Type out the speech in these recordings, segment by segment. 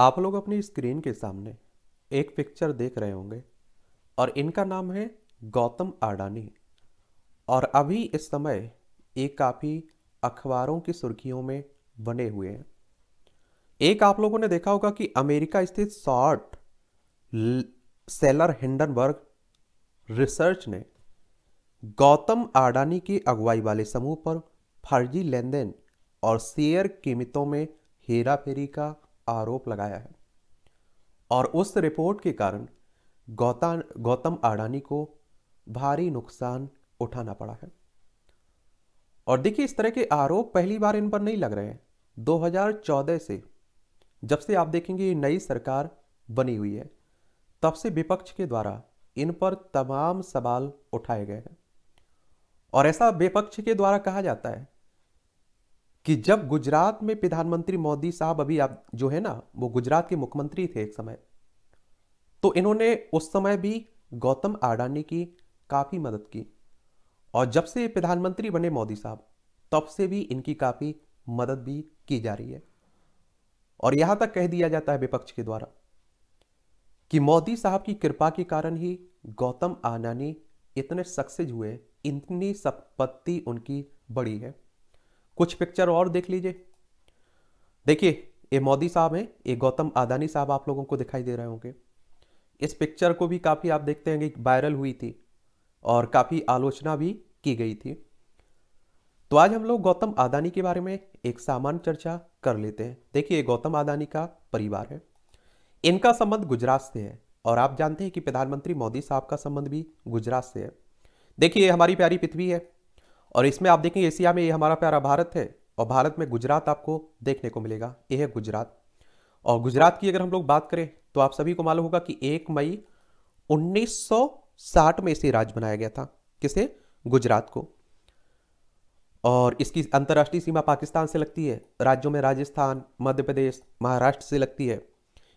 आप लोग अपनी स्क्रीन के सामने एक पिक्चर देख रहे होंगे और इनका नाम है गौतम आडानी और अभी इस समय ये काफ़ी अखबारों की सुर्खियों में बने हुए हैं एक आप लोगों ने देखा होगा कि अमेरिका स्थित शॉर्ट सेलर हिंडनबर्ग रिसर्च ने गौतम आडानी की अगुवाई वाले समूह पर फर्जी लेनदेन और शेयर कीमतों में हेरा फेरी का आरोप लगाया है और उस रिपोर्ट के कारण गौता गौतम आडानी को भारी नुकसान उठाना पड़ा है और देखिए इस तरह के आरोप पहली बार इन पर नहीं लग रहे हैं 2014 से जब से आप देखेंगे नई सरकार बनी हुई है तब से विपक्ष के द्वारा इन पर तमाम सवाल उठाए गए हैं और ऐसा विपक्ष के द्वारा कहा जाता है कि जब गुजरात में प्रधानमंत्री मोदी साहब अभी आप जो है ना वो गुजरात के मुख्यमंत्री थे एक समय तो इन्होंने उस समय भी गौतम आडानी की काफ़ी मदद की और जब से प्रधानमंत्री बने मोदी साहब तब से भी इनकी काफ़ी मदद भी की जा रही है और यहां तक कह दिया जाता है विपक्ष के द्वारा कि मोदी साहब की कृपा के कारण ही गौतम आडानी इतने सक्सेस हुए इतनी संपत्ति उनकी बड़ी है कुछ पिक्चर और देख लीजिए देखिए ये मोदी साहब हैं ये गौतम आदानी साहब आप लोगों को दिखाई दे रहे होंगे इस पिक्चर को भी काफ़ी आप देखते हैं कि वायरल हुई थी और काफ़ी आलोचना भी की गई थी तो आज हम लोग गौतम आदानी के बारे में एक सामान्य चर्चा कर लेते हैं देखिए गौतम आदानी का परिवार है इनका संबंध गुजरात से है और आप जानते हैं कि प्रधानमंत्री मोदी साहब का संबंध भी गुजरात से है देखिए हमारी प्यारी पृथ्वी है और इसमें आप देखें एशिया में ये हमारा प्यारा भारत है और भारत में गुजरात आपको देखने को मिलेगा ये है गुजरात और गुजरात की अगर हम लोग बात करें तो आप सभी को मालूम होगा कि एक मई 1960 में इसे राज्य बनाया गया था किसे गुजरात को और इसकी अंतर्राष्ट्रीय सीमा पाकिस्तान से लगती है राज्यों में राजस्थान मध्य प्रदेश महाराष्ट्र से लगती है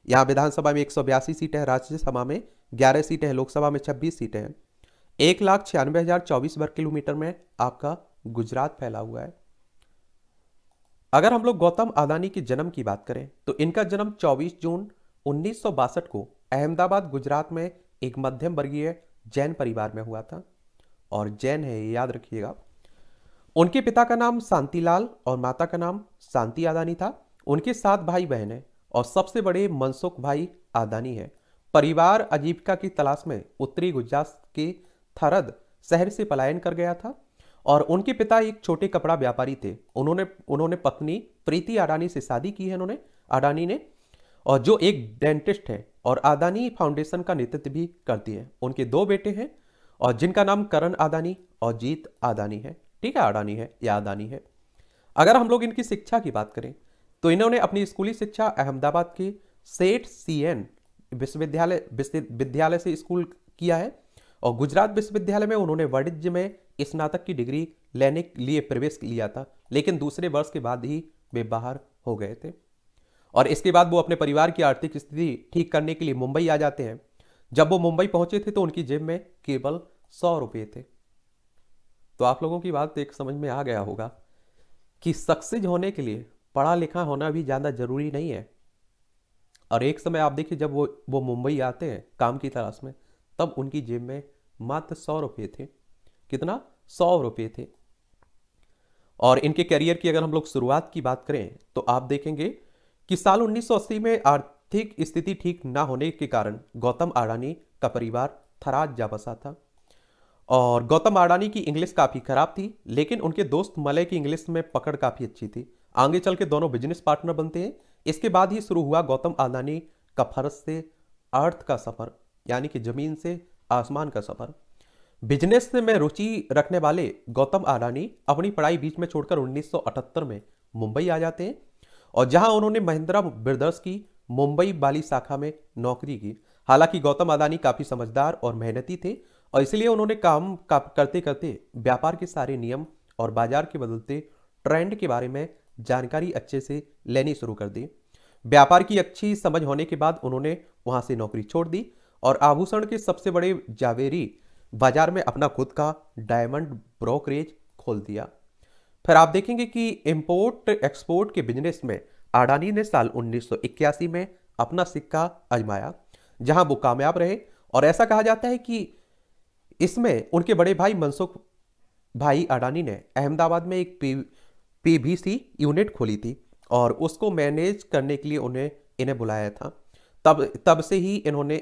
यहाँ विधानसभा में एक सीटें हैं राज्यसभा में ग्यारह सीटें हैं लोकसभा में छब्बीस सीटें हैं एक लाख छियानवे हजार चौबीस वर्ग किलोमीटर में आपका गुजरात फैला हुआ है अगर हम लोग गौतम आदानी के जन्म की बात करें तो इनका जन्म 24 जून उन्नीस को अहमदाबाद गुजरात में एक मध्यम वर्गीय जैन परिवार में हुआ था और जैन है याद रखिएगा उनके पिता का नाम शांतिलाल और माता का नाम शांति आदानी था उनके सात भाई बहन हैं और सबसे बड़े मनसुख भाई आदानी है परिवार आजीविका की तलाश में उत्तरी गुजरात के थरद शहर से पलायन कर गया था और उनके पिता एक छोटे कपड़ा व्यापारी थे उन्होंने उन्होंने पत्नी प्रीति अडानी से शादी की है उन्होंने अडानी ने और जो एक डेंटिस्ट है और अदानी फाउंडेशन का नेतृत्व भी करती है उनके दो बेटे हैं और जिनका नाम करण अदानी और जीत अदानी है ठीक है अडानी है या अदानी है अगर हम लोग इनकी शिक्षा की बात करें तो इन्होंने अपनी स्कूली शिक्षा अहमदाबाद के सेठ सी एन विश्वविद्यालय विश्वविद्यालय से स्कूल किया है और गुजरात विश्वविद्यालय में उन्होंने वाणिज्य में स्नातक की डिग्री लेने के लिए प्रवेश लिया था लेकिन दूसरे वर्ष के बाद ही वे बाहर हो गए थे और इसके बाद वो अपने परिवार की आर्थिक स्थिति ठीक करने के लिए मुंबई आ जाते हैं जब वो मुंबई पहुंचे थे तो उनकी जेब में केवल सौ रुपये थे तो आप लोगों की बात तो एक समझ में आ गया होगा कि सक्सेस होने के लिए पढ़ा लिखा होना भी ज़्यादा ज़रूरी नहीं है और एक समय आप देखिए जब वो वो मुंबई आते हैं काम की तलाश में तब उनकी जेब में मात्र सौ रुपये थे कितना सौ रुपये थे और इनके करियर की अगर हम लोग शुरुआत की बात करें तो आप देखेंगे कि साल 1980 में आर्थिक स्थिति ठीक ना होने के कारण गौतम आडानी का परिवार थराज जा बसा था और गौतम आडानी की इंग्लिश काफ़ी खराब थी लेकिन उनके दोस्त मलय की इंग्लिश में पकड़ काफ़ी अच्छी थी आगे चल के दोनों बिजनेस पार्टनर बनते हैं इसके बाद ही शुरू हुआ गौतम आडानी का फर्ज से अर्थ का सफ़र यानी कि जमीन से आसमान का सफर बिजनेस में रुचि रखने वाले गौतम आडानी अपनी पढ़ाई बीच में छोड़कर 1978 में मुंबई आ जाते हैं और जहां उन्होंने महिंद्रा ब्रदर्स की मुंबई बाली शाखा में नौकरी की हालांकि गौतम आडानी काफ़ी समझदार और मेहनती थे और इसलिए उन्होंने काम का, करते करते व्यापार के सारे नियम और बाजार के बदलते ट्रेंड के बारे में जानकारी अच्छे से लेनी शुरू कर दी व्यापार की अच्छी समझ होने के बाद उन्होंने वहाँ से नौकरी छोड़ दी और आभूषण के सबसे बड़े जावेरी बाजार में अपना खुद का डायमंड ब्रोकरेज खोल दिया फिर आप देखेंगे कि इंपोर्ट एक्सपोर्ट के बिजनेस में आडानी ने साल 1981 में अपना सिक्का आजमाया जहां वो कामयाब रहे और ऐसा कहा जाता है कि इसमें उनके बड़े भाई मनसुख भाई अडानी ने अहमदाबाद में एक पी पीबीसी यूनिट खोली थी और उसको मैनेज करने के लिए उन्हें इन्हें बुलाया था तब तब से ही इन्होंने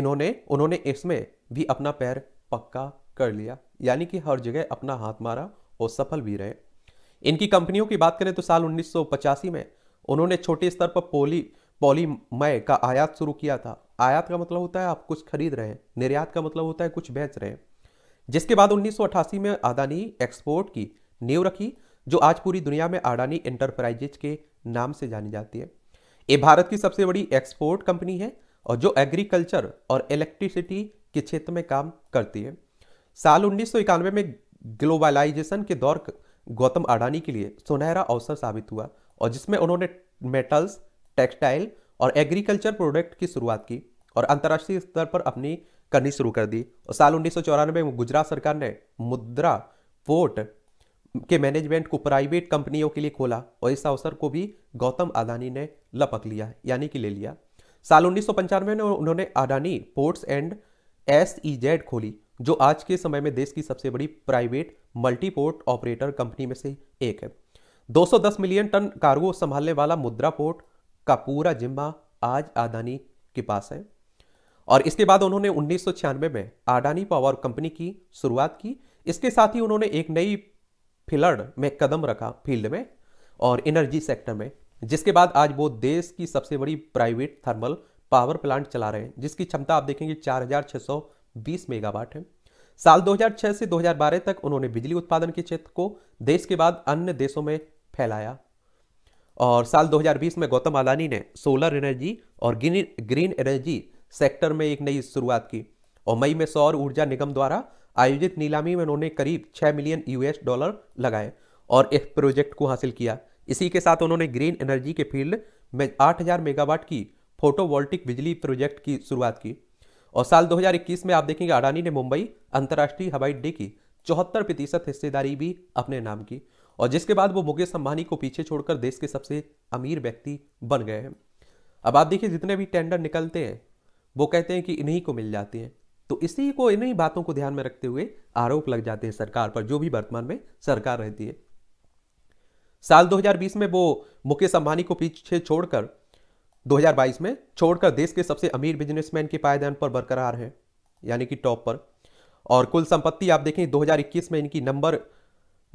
इन्होंने उन्होंने इसमें भी अपना पैर पक्का कर लिया यानी कि हर जगह अपना हाथ मारा और सफल भी रहे इनकी कंपनियों की बात करें तो साल उन्नीस में उन्होंने छोटे स्तर पर पोली पॉलीमय का आयात शुरू किया था आयात का मतलब होता है आप कुछ खरीद रहे हैं निर्यात का मतलब होता है कुछ बेच रहे हैं जिसके बाद 1988 में अदानी एक्सपोर्ट की नींव रखी जो आज पूरी दुनिया में अडानी एंटरप्राइजेज के नाम से जानी जाती है ये भारत की सबसे बड़ी एक्सपोर्ट कंपनी है और जो एग्रीकल्चर और इलेक्ट्रिसिटी के क्षेत्र में काम करती है साल उन्नीस में ग्लोबलाइजेशन के दौर गौतम अडानी के लिए सुनहरा अवसर साबित हुआ और जिसमें उन्होंने मेटल्स टेक्सटाइल और एग्रीकल्चर प्रोडक्ट की शुरुआत की और अंतर्राष्ट्रीय स्तर पर अपनी करनी शुरू कर दी और साल उन्नीस में गुजरात सरकार ने मुद्रा पोर्ट के मैनेजमेंट को प्राइवेट कंपनियों के लिए खोला और इस अवसर को भी गौतम अदानी ने लपक लिया यानी कि ले लिया साल उन्नीस में उन्होंने अडानी पोर्ट्स एंड एस खोली जो आज के समय में देश की सबसे बड़ी प्राइवेट मल्टीपोर्ट ऑपरेटर कंपनी में से एक है 210 मिलियन टन कार्गो संभालने वाला मुद्रा पोर्ट का पूरा जिम्मा आज अडानी के पास है और इसके बाद उन्होंने उन्नीस में अडानी पावर कंपनी की शुरुआत की इसके साथ ही उन्होंने एक नई फिलर्ड में कदम रखा फील्ड में और एनर्जी सेक्टर में जिसके बाद आज वो देश की सबसे बड़ी प्राइवेट थर्मल पावर प्लांट चला रहे हैं जिसकी क्षमता आप देखेंगे 4,620 मेगावाट है साल 2006 से 2012 तक उन्होंने बिजली उत्पादन के क्षेत्र को देश के बाद अन्य देशों में फैलाया और साल 2020 में गौतम अदानी ने सोलर एनर्जी और ग्रीन एनर्जी सेक्टर में एक नई शुरुआत की और मई में सौर ऊर्जा निगम द्वारा आयोजित नीलामी में उन्होंने करीब 6 मिलियन यूएस डॉलर लगाए और एक प्रोजेक्ट को हासिल किया इसी के साथ उन्होंने ग्रीन एनर्जी के फील्ड में 8000 मेगावाट की फोटोवोल्टिक बिजली प्रोजेक्ट की शुरुआत की और साल 2021 में आप देखेंगे अडानी ने मुंबई अंतर्राष्ट्रीय हवाई अड्डे की चौहत्तर प्रतिशत हिस्सेदारी भी अपने नाम की और जिसके बाद वो मुकेश अंबानी को पीछे छोड़कर देश के सबसे अमीर व्यक्ति बन गए हैं अब आप देखिए जितने भी टेंडर निकलते हैं वो कहते हैं कि इन्हीं को मिल जाते हैं तो इसी को इन्हीं बातों को ध्यान में रखते हुए आरोप लग जाते हैं सरकार पर जो भी वर्तमान में सरकार रहती है साल 2020 में वो मुकेश अंबानी को पीछे छोड़कर 2022 में छोड़कर देश के सबसे अमीर बिजनेसमैन के पायदान पर बरकरार है यानी कि टॉप पर और कुल संपत्ति आप देखें 2021 में इनकी नंबर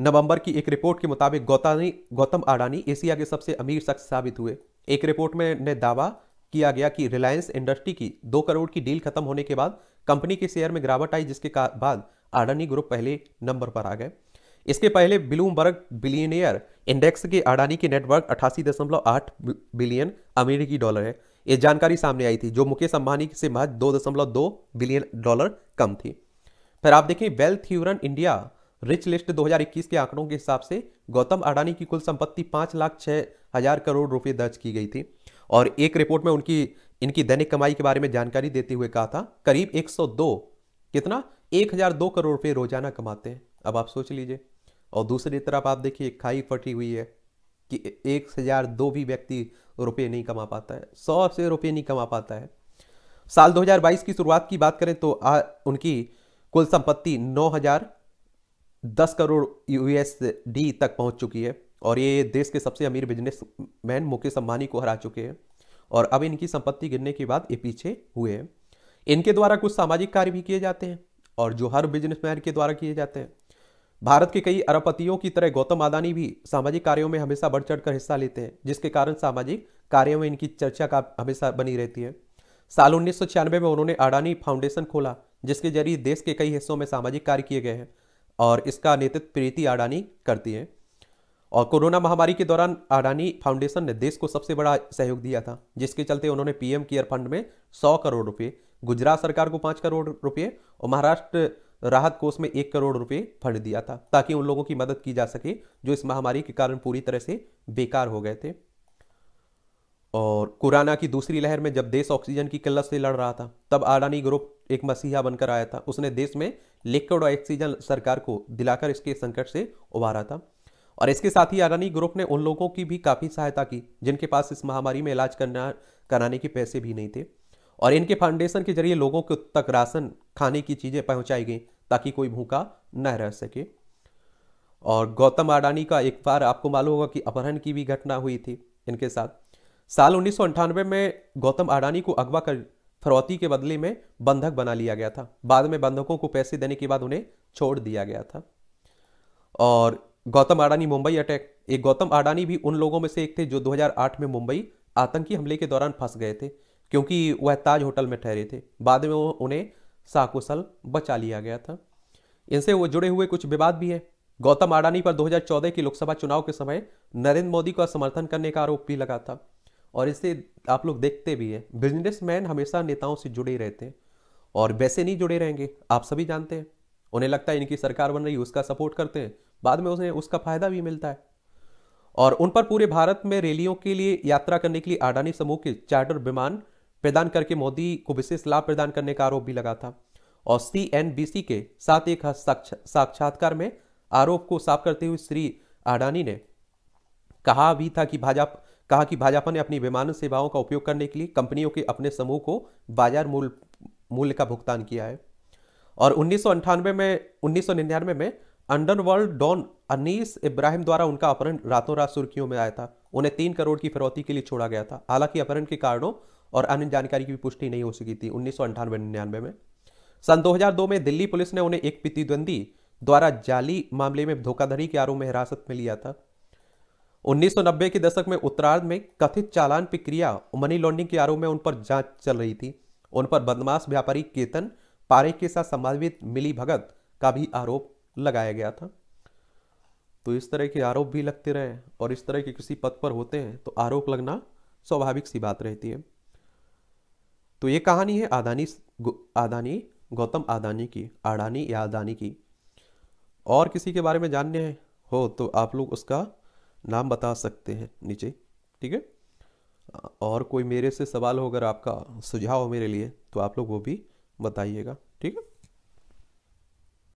नवंबर की एक रिपोर्ट के मुताबिक गौतानी गौतम आडानी एशिया के सबसे अमीर शख्स साबित हुए एक रिपोर्ट में ने दावा किया गया कि रिलायंस इंडस्ट्री की दो करोड़ की डील खत्म होने के बाद कंपनी के शेयर में गिरावट आई जिसके बाद आडानी ग्रुप पहले नंबर पर आ गए इसके पहले ब्लूमबर्ग बिलियनियर इंडेक्स के अडानी की नेटवर्क अठासी दशमलव आठ बिलियन अमेरिकी डॉलर है ये जानकारी सामने आई थी जो मुकेश अंबानी से महज दो दशमलव दो बिलियन डॉलर कम थी फिर आप देखें wealth Hurun India rich list 2021 के आंकड़ों के हिसाब से गौतम अडानी की कुल संपत्ति पाँच लाख छः हजार करोड़ रुपये दर्ज की गई थी और एक रिपोर्ट में उनकी इनकी दैनिक कमाई के बारे में जानकारी देते हुए कहा था करीब 102 कितना 1002 करोड़ रुपये रोजाना कमाते हैं अब आप सोच लीजिए और दूसरी तरफ आप देखिए खाई फटी हुई है कि एक हज़ार दो भी व्यक्ति रुपये नहीं कमा पाता है सौ से रुपये नहीं कमा पाता है साल 2022 की शुरुआत की बात करें तो आ, उनकी कुल संपत्ति नौ हजार दस करोड़ यूएसडी तक पहुंच चुकी है और ये देश के सबसे अमीर बिजनेसमैन मुकेश अंबानी को हरा चुके हैं और अब इनकी संपत्ति गिरने के बाद ये पीछे हुए हैं इनके द्वारा कुछ सामाजिक कार्य भी किए जाते हैं और जो हर बिजनेसमैन के द्वारा किए जाते हैं भारत के कई अरबपतियों की तरह गौतम अदानी भी सामाजिक कार्यों में हमेशा बढ़ चढ़ कर हिस्सा लेते हैं जिसके कारण सामाजिक कार्यों में इनकी चर्चा का हमेशा बनी रहती है साल उन्नीस में उन्होंने अडानी फाउंडेशन खोला जिसके जरिए देश के कई हिस्सों में सामाजिक कार्य किए गए हैं और इसका नेतृत्व प्रीति अडानी करती है और कोरोना महामारी के दौरान अडानी फाउंडेशन ने देश को सबसे बड़ा सहयोग दिया था जिसके चलते उन्होंने पीएम केयर फंड में सौ करोड़ रुपये गुजरात सरकार को पाँच करोड़ रुपये और महाराष्ट्र राहत कोष में एक करोड़ रुपए फंड दिया था ताकि उन लोगों की मदद की जा सके जो इस महामारी के कारण पूरी तरह से बेकार हो गए थे और कोरोना की दूसरी लहर में जब देश ऑक्सीजन की किल्लत से लड़ रहा था तब आडानी ग्रुप एक मसीहा बनकर आया था उसने देश में लिक्विड ऑक्सीजन सरकार को दिलाकर इसके संकट से उभारा था और इसके साथ ही आडानी ग्रुप ने उन लोगों की भी काफ़ी सहायता की जिनके पास इस महामारी में इलाज करना कराने के पैसे भी नहीं थे और इनके फाउंडेशन के जरिए लोगों को तक राशन खाने की चीज़ें पहुंचाई गई ताकि कोई भूखा न रह सके और गौतम अडानी का एक बार आपको मालूम होगा कि अपहरण की भी घटना हुई थी इनके साथ साल उन्नीस में गौतम अडानी को अगवा कर फरौती के बदले में बंधक बना लिया गया था बाद में बंधकों को पैसे देने के बाद उन्हें छोड़ दिया गया था और गौतम अडानी मुंबई अटैक एक गौतम अडानी भी उन लोगों में से एक थे जो 2008 में मुंबई आतंकी हमले के दौरान फंस गए थे क्योंकि वह ताज होटल में ठहरे थे बाद में वो उन्हें साकुशल बचा लिया गया था इनसे वो जुड़े हुए कुछ विवाद भी हैं गौतम आडानी पर 2014 की लोकसभा चुनाव के समय नरेंद्र मोदी का समर्थन करने का आरोप भी लगा था और इसे आप लोग देखते भी हैं बिजनेसमैन हमेशा नेताओं से जुड़े रहते हैं और वैसे नहीं जुड़े रहेंगे आप सभी जानते हैं उन्हें लगता है इनकी सरकार बन रही है उसका सपोर्ट करते हैं बाद में उन्हें उसका फायदा भी मिलता है और उन पर पूरे भारत में रैलियों के लिए यात्रा करने के लिए आडानी समूह के चार्टर विमान प्रदान करके मोदी को विशेष लाभ प्रदान करने का आरोप भी लगा था और सीएनबीसी के साथ एक साक्षात्कार में आरोप को साफ करते हुए श्री आडानी ने कहा भी था कि भाजपा कहा कि भाजपा ने अपनी विमान सेवाओं का उपयोग करने के लिए कंपनियों के अपने समूह को बाजार मूल्य मूल्य का भुगतान किया है और उन्नीस में उन्नीस में अंडरवर्ल्ड डॉन अनीस इब्राहिम द्वारा उनका अपहरण रातों रात सुर्खियों में आया था उन्हें तीन करोड़ की फिरौती के लिए छोड़ा गया था हालांकि अपहरण के कारणों और अन्य जानकारी की भी पुष्टि नहीं हो सकी थी उन्नीस सौ में सन 2002 में दिल्ली पुलिस ने उन्हें एक प्रतिद्वंदी द्वारा जाली मामले में धोखाधड़ी के आरोप में हिरासत में लिया था 1990 के दशक में उत्तरार्ध में कथित चालान प्रक्रिया मनी लॉन्ड्रिंग के आरोप में उन पर जांच चल रही थी उन पर बदमाश व्यापारी केतन पारे के साथ संभावित मिली भगत का भी आरोप लगाया गया था तो इस तरह के आरोप भी लगते रहे और इस तरह के किसी पद पर होते हैं तो आरोप लगना स्वाभाविक सी बात रहती है तो ये कहानी है आदानी आदानी गौतम आदानी की आडानी या आदानी की और किसी के बारे में जानने हैं हो तो आप लोग उसका नाम बता सकते हैं नीचे ठीक है और कोई मेरे से सवाल हो अगर आपका सुझाव हो मेरे लिए तो आप लोग वो भी बताइएगा ठीक है